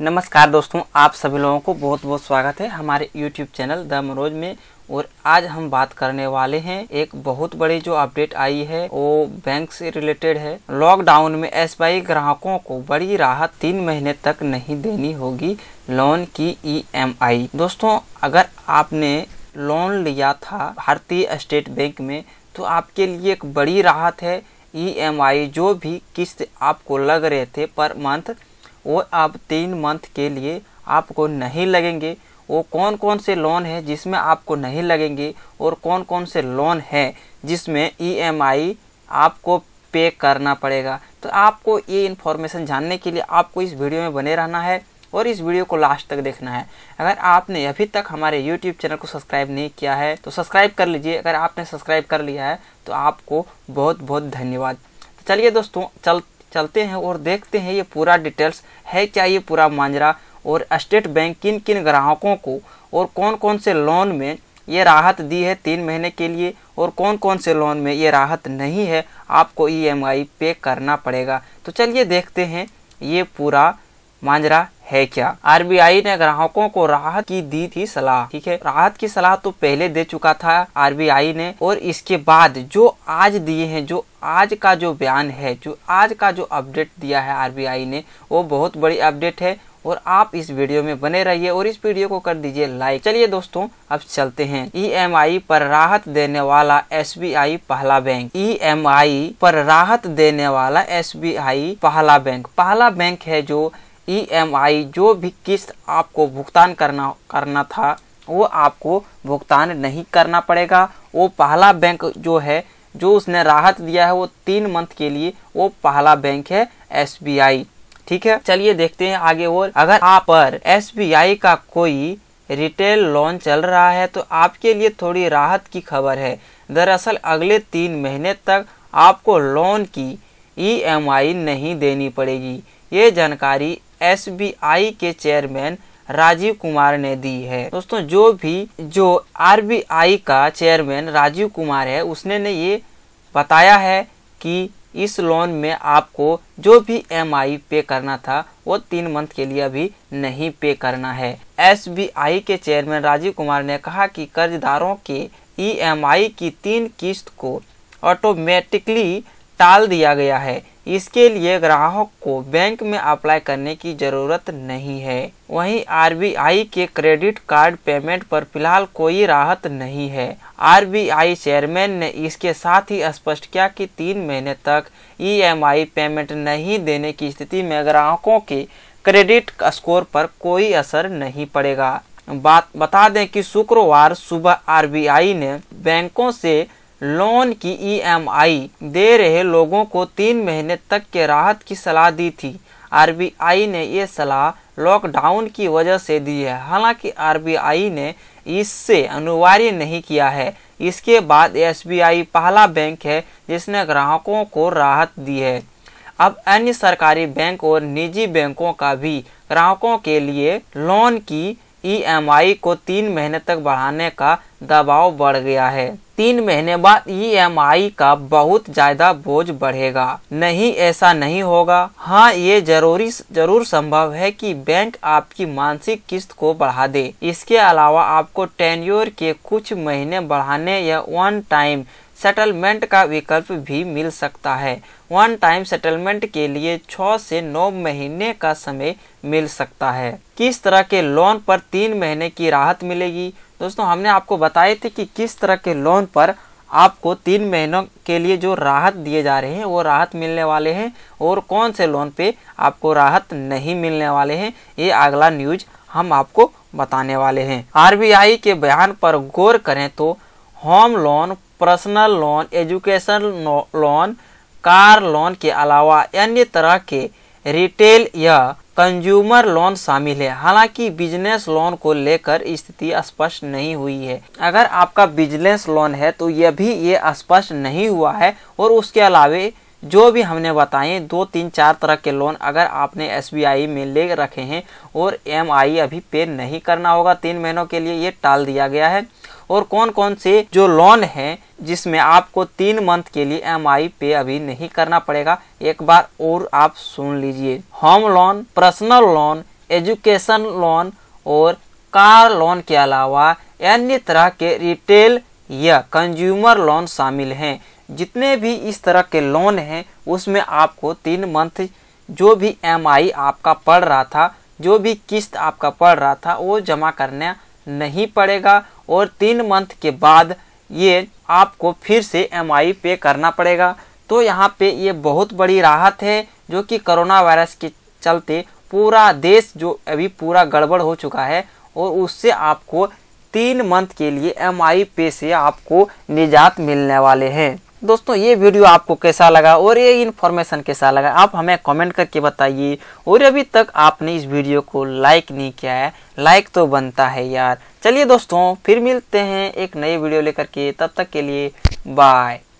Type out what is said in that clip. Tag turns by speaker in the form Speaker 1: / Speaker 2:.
Speaker 1: नमस्कार दोस्तों आप सभी लोगों को बहुत बहुत स्वागत है हमारे YouTube चैनल द मनोज में और आज हम बात करने वाले हैं एक बहुत बड़ी जो अपडेट आई है वो बैंक से रिलेटेड है लॉकडाउन में एस ग्राहकों को बड़ी राहत तीन महीने तक नहीं देनी होगी लोन की ईएमआई e दोस्तों अगर आपने लोन लिया था भारतीय स्टेट बैंक में तो आपके लिए एक बड़ी राहत है ई e जो भी किस्त आपको लग रहे थे पर मंथ वो आप तीन मंथ के लिए आपको नहीं लगेंगे वो कौन कौन से लोन है जिसमें आपको नहीं लगेंगे और कौन कौन से लोन है जिसमें ईएमआई e आपको पे करना पड़ेगा तो आपको ये इन्फॉर्मेशन जानने के लिए आपको इस वीडियो में बने रहना है और इस वीडियो को लास्ट तक देखना है अगर आपने अभी तक हमारे यूट्यूब चैनल को सब्सक्राइब नहीं किया है तो सब्सक्राइब कर लीजिए अगर आपने सब्सक्राइब कर लिया है तो आपको बहुत बहुत धन्यवाद तो चलिए दोस्तों चल चलते हैं और देखते हैं ये पूरा डिटेल्स है क्या ये पूरा मांजरा और स्टेट बैंक किन किन ग्राहकों को और कौन कौन से लोन में ये राहत दी है तीन महीने के लिए और कौन कौन से लोन में ये राहत नहीं है आपको ई e पे करना पड़ेगा तो चलिए देखते हैं ये पूरा मांजरा है क्या आरबीआई ने ग्राहकों को राहत की दी थी सलाह ठीक है राहत की सलाह तो पहले दे चुका था आरबीआई ने और इसके बाद जो आज दिए हैं जो आज का जो बयान है जो आज का जो अपडेट दिया है आरबीआई ने वो बहुत बड़ी अपडेट है और आप इस वीडियो में बने रहिए और इस वीडियो को कर दीजिए लाइक चलिए दोस्तों अब चलते हैं ईएमआई e पर राहत देने वाला एसबीआई पहला बैंक ईएमआई e पर राहत देने वाला एसबीआई पहला बैंक पहला बैंक है जो ईएमआई e जो भी किस्त आपको भुगतान करना करना था वो आपको भुगतान नहीं करना पड़ेगा वो पहला बैंक जो है जो उसने राहत दिया है वो तीन मंथ के लिए वो पहला बैंक है एसबीआई ठीक है चलिए देखते हैं आगे और अगर आप पर एसबीआई का कोई रिटेल लोन चल रहा है तो आपके लिए थोड़ी राहत की खबर है दरअसल अगले तीन महीने तक आपको लोन की ईएमआई e नहीं देनी पड़ेगी ये जानकारी एसबीआई के चेयरमैन राजीव कुमार ने दी है दोस्तों जो भी जो आरबीआई का चेयरमैन राजीव कुमार है उसने ने ये बताया है कि इस लोन में आपको जो भी एम आई पे करना था वो तीन मंथ के लिए अभी नहीं पे करना है एस बी आई के चेयरमैन राजीव कुमार ने कहा कि कर्जदारों के ई एम आई की तीन किस्त को ऑटोमेटिकली टाल दिया गया है इसके लिए ग्राहक को बैंक में अप्लाई करने की ज़रूरत नहीं है वहीं आरबीआई के क्रेडिट कार्ड पेमेंट पर फिलहाल कोई राहत नहीं है आरबीआई चेयरमैन ने इसके साथ ही स्पष्ट किया कि तीन महीने तक ईएमआई पेमेंट नहीं देने की स्थिति में ग्राहकों के क्रेडिट स्कोर पर कोई असर नहीं पड़ेगा बात बता दें कि शुक्रवार सुबह आरबीआई ने बैंकों से लोन की ईएमआई e दे रहे लोगों को तीन महीने तक के राहत की सलाह दी थी आरबीआई ने ये सलाह लॉकडाउन की वजह से दी है हालांकि आरबीआई ने इससे अनिवार्य नहीं किया है इसके बाद एसबीआई पहला बैंक है जिसने ग्राहकों को राहत दी है अब अन्य सरकारी बैंक और निजी बैंकों का भी ग्राहकों के लिए लोन की ईएमआई e को तीन महीने तक बढ़ाने का दबाव बढ़ गया है तीन महीने बाद ईएमआई e का बहुत ज्यादा बोझ बढ़ेगा नहीं ऐसा नहीं होगा हाँ ये जरूरी जरूर संभव है कि बैंक आपकी मानसिक किस्त को बढ़ा दे इसके अलावा आपको टेन्योर के कुछ महीने बढ़ाने या वन टाइम सेटलमेंट का विकल्प भी मिल सकता है वन टाइम सेटलमेंट के लिए छ से नौ महीने का समय मिल सकता है किस तरह के लोन पर तीन महीने की राहत मिलेगी दोस्तों हमने आपको बताए थे कि किस तरह के लोन पर आपको तीन महीनों के लिए जो राहत दिए जा रहे हैं वो राहत मिलने वाले हैं और कौन से लोन पे आपको राहत नहीं मिलने वाले हैं ये अगला न्यूज हम आपको बताने वाले हैं आरबीआई के बयान पर गौर करें तो home loan personal loan education loan car loan के अलावा अन्य तरह के रिटेल या कंज्यूमर लोन शामिल है हालांकि बिजनेस लोन को लेकर स्थिति स्पष्ट नहीं हुई है अगर आपका बिजनेस लोन है तो यह भी ये स्पष्ट नहीं हुआ है और उसके अलावे जो भी हमने बताए दो तीन चार तरह के लोन अगर आपने एस में ले रखे हैं और एम अभी पे नहीं करना होगा तीन महीनों के लिए ये टाल दिया गया है और कौन कौन से जो लोन है जिसमें आपको तीन मंथ के लिए एम पे अभी नहीं करना पड़ेगा एक बार और आप सुन लीजिए home loan personal loan education loan और कार लोन के अलावा अन्य तरह के रिटेल या कंज्यूमर लोन शामिल हैं जितने भी इस तरह के लोन हैं उसमें आपको तीन मंथ जो भी एम आपका पड़ रहा था जो भी किस्त आपका पड़ रहा था वो जमा करना नहीं पड़ेगा और तीन मंथ के बाद ये आपको फिर से एम पे करना पड़ेगा तो यहाँ पे ये बहुत बड़ी राहत है जो कि कोरोना वायरस के चलते पूरा देश जो अभी पूरा गड़बड़ हो चुका है और उससे आपको तीन मंथ के लिए एम पे से आपको निजात मिलने वाले हैं दोस्तों ये वीडियो आपको कैसा लगा और ये इन्फॉर्मेशन कैसा लगा आप हमें कमेंट करके बताइए और अभी तक आपने इस वीडियो को लाइक नहीं किया है लाइक तो बनता है यार चलिए दोस्तों फिर मिलते हैं एक नई वीडियो लेकर के तब तक के लिए बाय